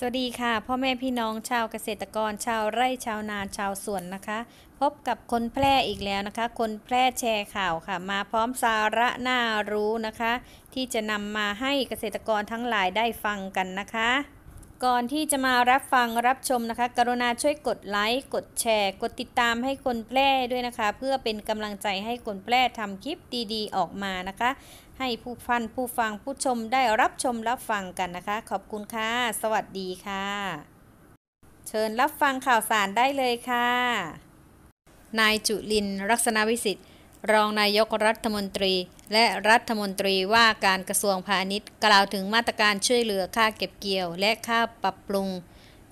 สวัสดีค่ะ พ่อแม่พี่น้องชาวเกษตรกรชาวไร่ชาวนาชาวสวนนะคะ พบกับคนแพร่อีกแล้วนะคะ คนแพร่แชร์ข่าวค่ะ มาพร้อมสาระน่ารู้นะคะ ที่จะนำมาให้เกษตรกรทั้งหลายได้ฟังกันนะคะก่อนที่จะมารับฟังรับชมนะคะ กรุณาช่วยกดไลค์ กดแชร์ กดติดตามให้คนแพร่ด้วยนะคะ เพื่อเป็นกำลังใจให้คนแพร่ทำคลิปดี ๆ ออกมานะคะ ให้ผู้ฟันผู้ฟังผู้ชมได้รับชมรับฟังกันนะคะ ขอบคุณค่ะ สวัสดีค่ะ เชิญรับฟังข่าวสารได้เลยค่ะ นายจุลินลักษณะวิสิทธิรองนายกรัฐมนตรี และรัฐมนตรีว่าการกระทรวงพาณิชย์กล่าวถึงมาตรการช่วยเหลือค่าเก็บเกี่ยว และค่าปรับปรุง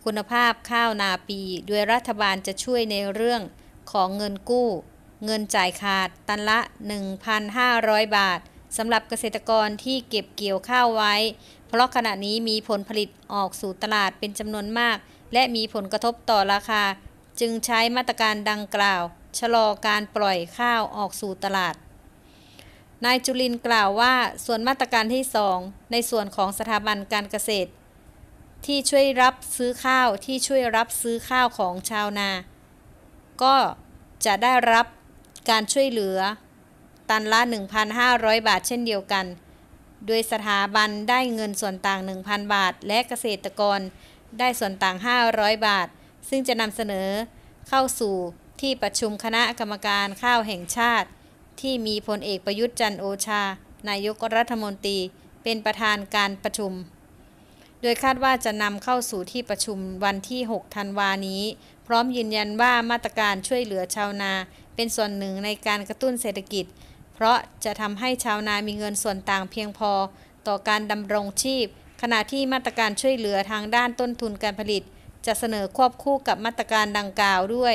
คุณภาพข้าวนาปีโดยรัฐบาลจะช่วยในเรื่องของเงินกู้ เงินจ่ายขาดตันละ 1,500 บาทสำหรับเกษตรกรที่เก็บเกี่ยวข้าวไว้ เพราะขณะนี้มีผลผลิตออกสู่ตลาดเป็นจำนวนมาก และมีผลกระทบต่อราคา จึงใช้มาตรการดังกล่าวชะลอการปล่อยข้าวออกสู่ตลาด นายจุลินกล่าวว่าส่วนมาตรการที่ 2 ในส่วนของสถาบันการเกษตร ที่ช่วยรับซื้อข้าวที่ช่วยรับซื้อข้าวของชาวนา ก็จะได้รับการช่วยเหลือตันละ 1,500 บาทเช่นเดียวกัน โดยสถาบันได้เงินส่วนต่าง 1,000 บาทและเกษตรกรได้ส่วนต่าง 500 บาท ซึ่งจะนำเสนอเข้าสู่ที่ประชุมคณะกรรมการข้าวแห่งชาติ ที่มีพลเอกประยุทธ์จันโอชา นายกรัฐมนตรีเป็นประธานการประชุม โดยคาดว่าจะนำเข้าสู่ที่ประชุมวันที่ 6 ธันวานี้ พร้อมยืนยันว่ามาตรการช่วยเหลือชาวนา เป็นส่วนหนึ่งในการกระตุ้นเศรษฐกิจ เพราะจะทำให้ชาวนามีเงินส่วนต่างเพียงพอต่อการดำรงชีพ ขณะที่มาตรการช่วยเหลือทางด้านต้นทุนการผลิต จะเสนอควบคู่กับมาตรการดังกล่าวด้วย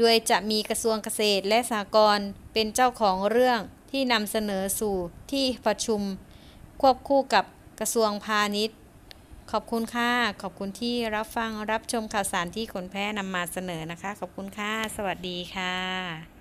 ด้วยจะมีกระทรวงเกษตรและสหกรณ์เป็นเจ้าของเรื่องที่นำเสนอสู่ที่ประชุมควบคู่กับกระทรวงพาณิชย์ ขอบคุณค่ะ ขอบคุณที่รับฟังรับชมข่าวสารที่ขนแพ้นำมาเสนอนะคะ ขอบคุณค่ะ สวัสดีค่ะ